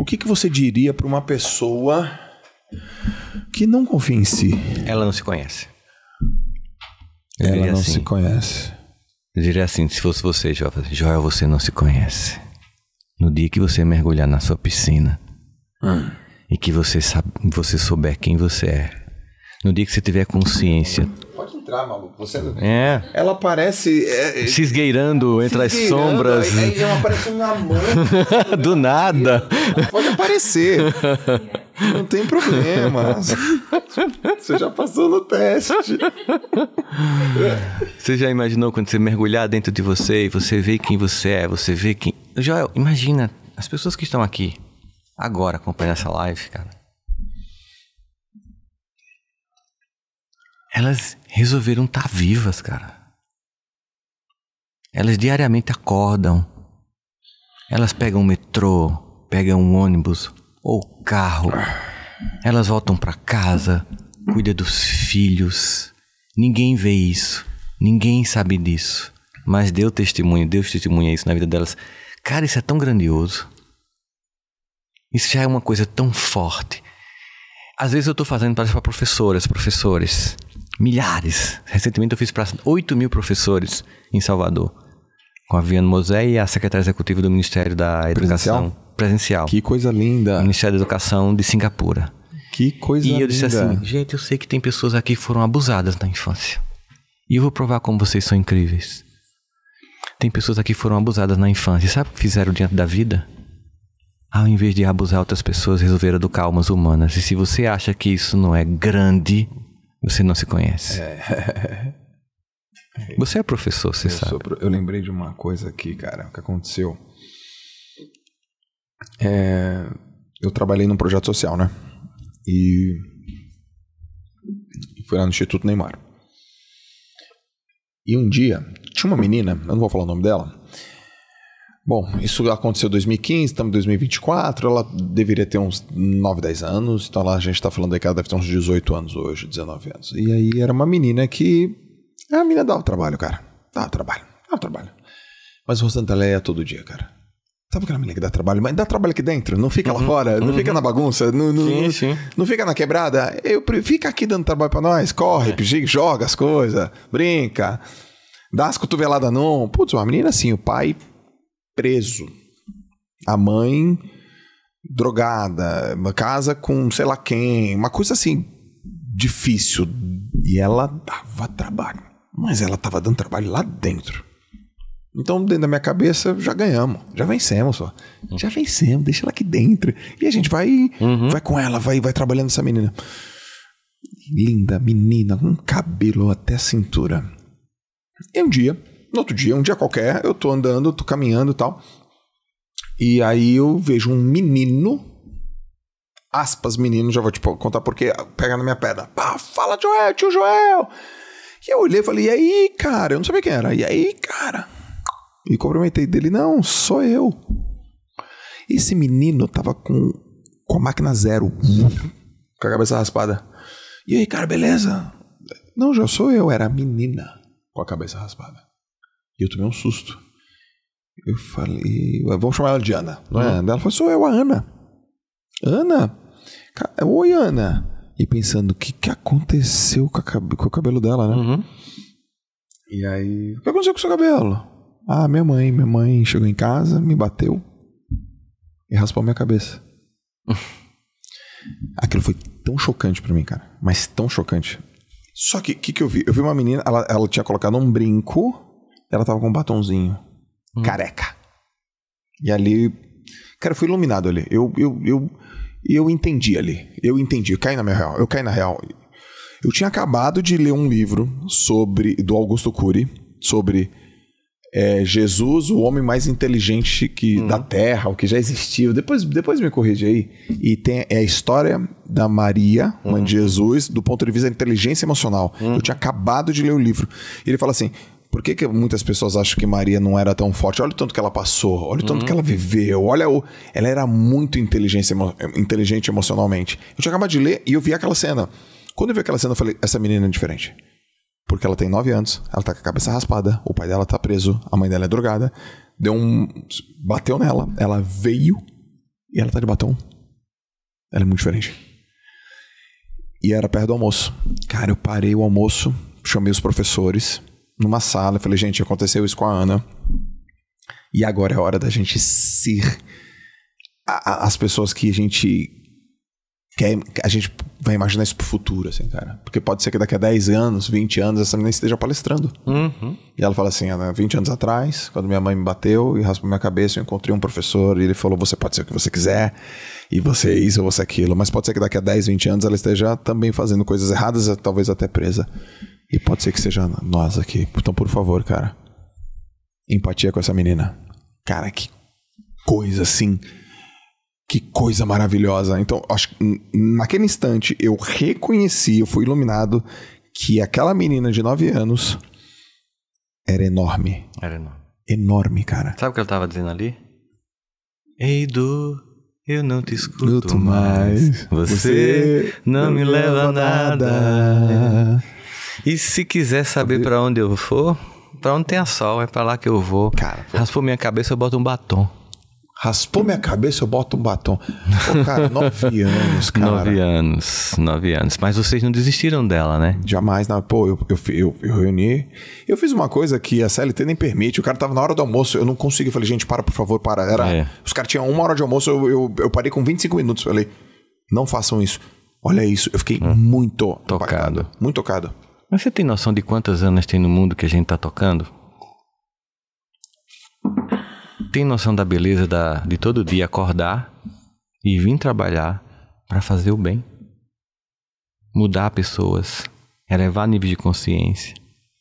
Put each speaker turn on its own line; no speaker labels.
O que, que você diria para uma pessoa que não confia em si? Ela não se conhece. Eu Ela não assim, se conhece. Eu diria assim,
se fosse você, Joel, assim, Joel, você não se conhece. No dia que você mergulhar na sua piscina hum. e que você, sabe, você souber quem você é, no dia que você tiver consciência
entrar, maluco. Você É. Ela parece. É, se é,
esgueirando entre as sombras. Aí, aí ela aparece uma mãe. Assim, né? Do nada. pode aparecer.
Não tem problema. Você já passou no teste.
Você já imaginou quando você mergulhar dentro de você e você vê quem você é, você vê quem. Joel, imagina as pessoas que estão aqui agora acompanhando essa live, cara elas resolveram estar tá vivas, cara. Elas diariamente acordam. Elas pegam o metrô, pegam um ônibus ou carro. Elas voltam para casa, cuida dos filhos. Ninguém vê isso, ninguém sabe disso. Mas Deus testemunha, Deus testemunha isso na vida delas. Cara, isso é tão grandioso. Isso já é uma coisa tão forte. Às vezes eu estou fazendo palestra para professoras, professores milhares. Recentemente eu fiz para 8 mil professores em Salvador. Com a Viana Mosé e a secretária executiva do Ministério da Educação. Presencial? Presencial. Que coisa linda. Ministério da Educação de Singapura. Que coisa linda. E eu linda. disse assim, gente, eu sei que tem pessoas aqui que foram abusadas na infância. E eu vou provar como vocês são incríveis. Tem pessoas aqui que foram abusadas na infância. sabe o que fizeram diante da vida? Ao invés de abusar outras pessoas, resolveram educar almas humanas. E se você acha que isso não é grande,
você não se conhece. É. Você é professor, você eu sabe. Pro... Eu lembrei de uma coisa aqui, cara, que aconteceu. É... Eu trabalhei num projeto social, né? E foi lá no Instituto Neymar. E um dia, tinha uma menina, eu não vou falar o nome dela, Bom, isso aconteceu em 2015, estamos em 2024, ela deveria ter uns 9, 10 anos, então lá a gente está falando aí que ela deve ter uns 18 anos hoje, 19 anos. E aí era uma menina que. É, a menina dá o trabalho, cara. dá o trabalho, dá o trabalho. Mas o Rosantela é todo dia, cara. Sabe aquela menina que dá trabalho? Mas dá trabalho aqui dentro, não fica uhum, lá fora, uhum. não fica uhum. na bagunça, não, não, sim, sim. não fica na quebrada. Eu, fica aqui dando trabalho para nós, corre, é. joga as coisas, brinca, dá as cotoveladas não. Putz, uma menina assim, o pai preso. A mãe drogada, uma casa com sei lá quem, uma coisa assim difícil. E ela dava trabalho. Mas ela tava dando trabalho lá dentro. Então, dentro da minha cabeça, já ganhamos, já vencemos só. Uhum. Já vencemos, deixa ela aqui dentro. E a gente vai uhum. vai com ela, vai, vai trabalhando essa menina. Linda menina, com cabelo até a cintura. E um dia, no outro dia, um dia qualquer, eu tô andando, tô caminhando e tal. E aí eu vejo um menino, aspas, menino, já vou te tipo, contar porque pega na minha pedra. Pá, fala, Joel, tio Joel! E eu olhei e falei, e aí, cara? Eu não sabia quem era. E aí, cara? E cumprimentei dele, não, sou eu. Esse menino tava com, com a máquina zero, com a cabeça raspada. E aí, cara, beleza? Não, já sou eu, era a menina com a cabeça raspada. E eu tomei um susto. Eu falei, ah, vamos chamar ela de Ana. Não é uhum. Ela falou, assim, sou eu, a Ana. Ana? Oi, Ana. E pensando, o que, que aconteceu com, a, com o cabelo dela, né? Uhum. E aí, o que aconteceu com o seu cabelo? Ah, minha mãe. Minha mãe chegou em casa, me bateu e raspou a minha cabeça. Aquilo foi tão chocante para mim, cara. Mas tão chocante. Só que o que, que eu vi? Eu vi uma menina, ela, ela tinha colocado um brinco ela tava com um batonzinho. Hum. Careca. E ali. Cara, eu fui iluminado ali. Eu, eu, eu, eu entendi ali. Eu entendi. Eu caí na minha real. Eu caí na real. Eu tinha acabado de ler um livro sobre. do Augusto Cury. Sobre. É, Jesus, o homem mais inteligente que, uhum. da Terra, o que já existiu. Depois, depois me corrige aí. E tem é a história da Maria, mãe de uhum. Jesus, do ponto de vista da inteligência emocional. Eu uhum. tinha acabado de ler o livro. E ele fala assim: por que, que muitas pessoas acham que Maria não era tão forte? Olha o tanto que ela passou, olha o tanto uhum. que ela viveu, olha o. Ela era muito inteligente, inteligente emocionalmente. Eu tinha acabado de ler e eu vi aquela cena. Quando eu vi aquela cena, eu falei: essa menina é diferente. Porque ela tem 9 anos, ela tá com a cabeça raspada, o pai dela tá preso, a mãe dela é drogada. Deu um. bateu nela, ela veio e ela tá de batom. Ela é muito diferente. E era perto do almoço. Cara, eu parei o almoço, chamei os professores, numa sala. Eu falei, gente, aconteceu isso com a Ana. E agora é hora da gente ser a, a, as pessoas que a gente quer. A gente vai imaginar isso pro futuro, assim, cara. Porque pode ser que daqui a 10 anos, 20 anos, essa menina esteja palestrando. Uhum. E ela fala assim: Ana, 20 anos atrás, quando minha mãe me bateu e raspou minha cabeça, eu encontrei um professor e ele falou: você pode ser o que você quiser, e você é isso ou você é aquilo. Mas pode ser que daqui a 10, 20 anos ela esteja também fazendo coisas erradas, talvez até presa. E pode ser que seja nós aqui. Então, por favor, cara. Empatia com essa menina. Cara, que coisa assim. Que coisa maravilhosa. Então, acho que naquele instante eu reconheci, eu fui iluminado que aquela menina de 9 anos era enorme. Era enorme. Enorme, cara.
Sabe o que ela tava dizendo ali?
Ei, do eu não
te escuto mais. mais. Você, Você, não me leva a nada. nada. E se quiser saber para onde eu for, para onde tem a sol, é para lá que eu
vou. Cara, raspou minha cabeça, eu boto um batom. Raspou minha cabeça, eu boto um batom. Pô, cara, nove anos,
cara. Nove anos, nove anos. Mas vocês não desistiram dela, né?
Jamais, não. Pô, eu, eu, eu, eu, reuni. Eu fiz uma coisa que a CLT nem permite. O cara tava na hora do almoço, eu não consegui. Falei, gente, para, por favor, para. Era, é. Os caras tinham uma hora de almoço, eu, eu, eu parei com 25 minutos. Falei, não façam isso. Olha isso. Eu fiquei hum. muito tocado. muito tocado.
Mas você tem noção de quantas anos tem no mundo que a gente está tocando? Tem noção da beleza da, de todo dia acordar e vir trabalhar para fazer o bem? Mudar pessoas, elevar níveis de consciência,